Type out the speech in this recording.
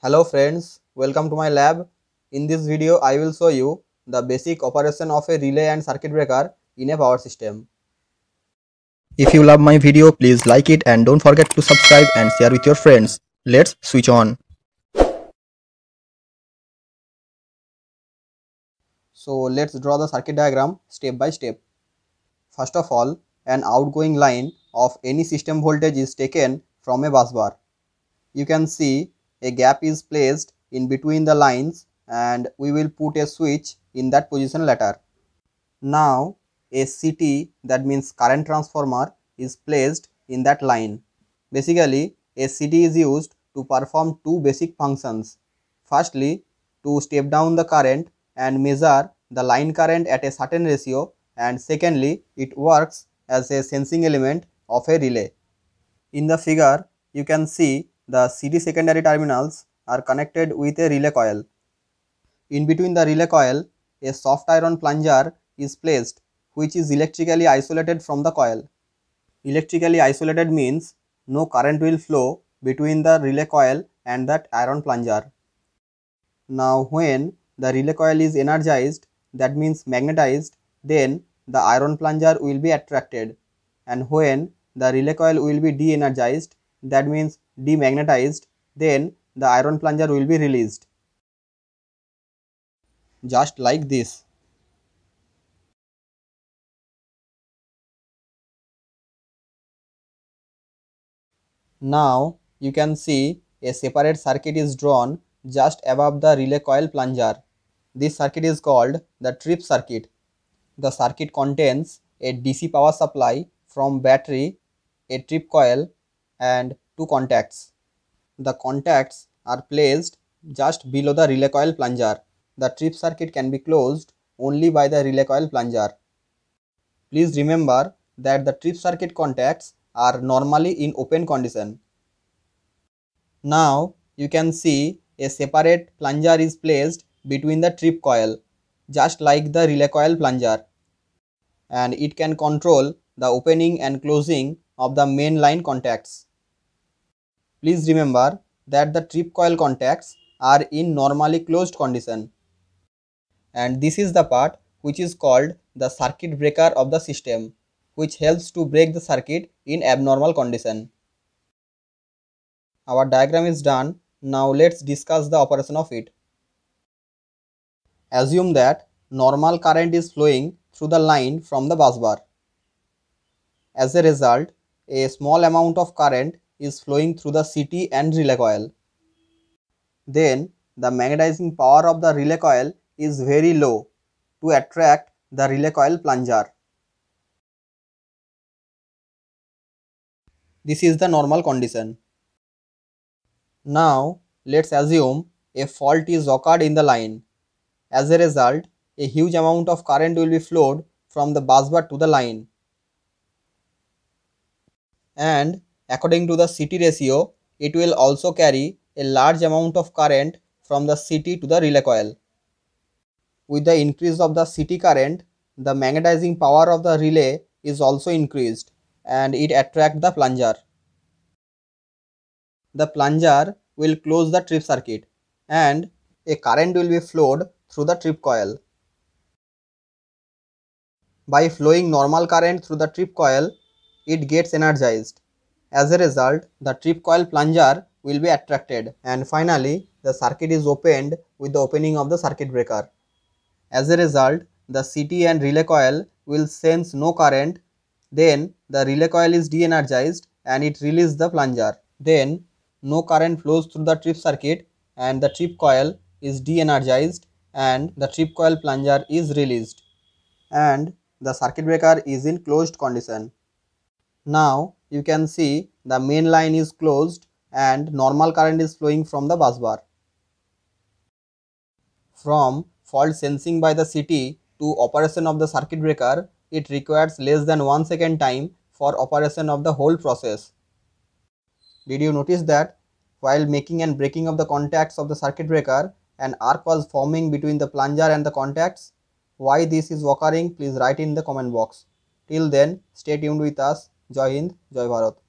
Hello friends, welcome to my lab. In this video, I will show you the basic operation of a relay and circuit breaker in a power system. If you love my video, please like it and don't forget to subscribe and share with your friends. Let's switch on. So let's draw the circuit diagram step by step. First of all, an outgoing line of any system voltage is taken from a bus bar. You can see a gap is placed in between the lines and we will put a switch in that position later. Now a CT that means current transformer is placed in that line. Basically a CT is used to perform two basic functions. Firstly to step down the current and measure the line current at a certain ratio and secondly it works as a sensing element of a relay. In the figure you can see the CD secondary terminals are connected with a relay coil. In between the relay coil, a soft iron plunger is placed which is electrically isolated from the coil. Electrically isolated means no current will flow between the relay coil and that iron plunger. Now when the relay coil is energized that means magnetized then the iron plunger will be attracted and when the relay coil will be de-energized that means demagnetized, then the iron plunger will be released. Just like this. Now you can see a separate circuit is drawn just above the relay coil plunger. This circuit is called the trip circuit. The circuit contains a DC power supply from battery, a trip coil and two contacts. The contacts are placed just below the relay coil plunger. The trip circuit can be closed only by the relay coil plunger. Please remember that the trip circuit contacts are normally in open condition. Now you can see a separate plunger is placed between the trip coil just like the relay coil plunger and it can control the opening and closing of the main line contacts. Please remember that the trip coil contacts are in normally closed condition. And this is the part which is called the circuit breaker of the system which helps to break the circuit in abnormal condition. Our diagram is done. Now let's discuss the operation of it. Assume that normal current is flowing through the line from the bus bar. As a result, a small amount of current is flowing through the CT and relay coil. Then the magnetizing power of the relay coil is very low to attract the relay coil plunger. This is the normal condition. Now let's assume a fault is occurred in the line. As a result, a huge amount of current will be flowed from the busbar to the line. And According to the city ratio, it will also carry a large amount of current from the city to the relay coil. With the increase of the city current, the magnetizing power of the relay is also increased and it attracts the plunger. The plunger will close the trip circuit and a current will be flowed through the trip coil. By flowing normal current through the trip coil, it gets energized as a result, the trip coil plunger will be attracted and finally the circuit is opened with the opening of the circuit breaker. As a result, the CT and relay coil will sense no current. Then the relay coil is de-energized and it releases the plunger. Then no current flows through the trip circuit and the trip coil is de-energized and the trip coil plunger is released and the circuit breaker is in closed condition. Now you can see the main line is closed and normal current is flowing from the bus bar. From fault sensing by the city to operation of the circuit breaker, it requires less than 1 second time for operation of the whole process. Did you notice that while making and breaking of the contacts of the circuit breaker, an arc was forming between the plunger and the contacts? Why this is occurring please write in the comment box. Till then stay tuned with us जय हिंद जय भारत